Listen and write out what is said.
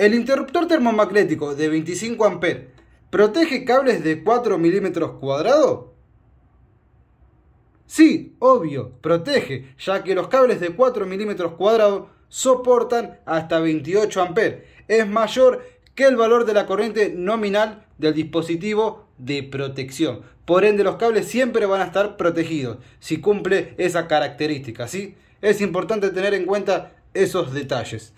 El interruptor termomagnético de 25 A protege cables de 4 mm cuadrados. Sí, obvio, protege, ya que los cables de 4 mm cuadrados soportan hasta 28 amperes. Es mayor que el valor de la corriente nominal del dispositivo de protección. Por ende, los cables siempre van a estar protegidos si cumple esa característica. ¿sí? Es importante tener en cuenta esos detalles.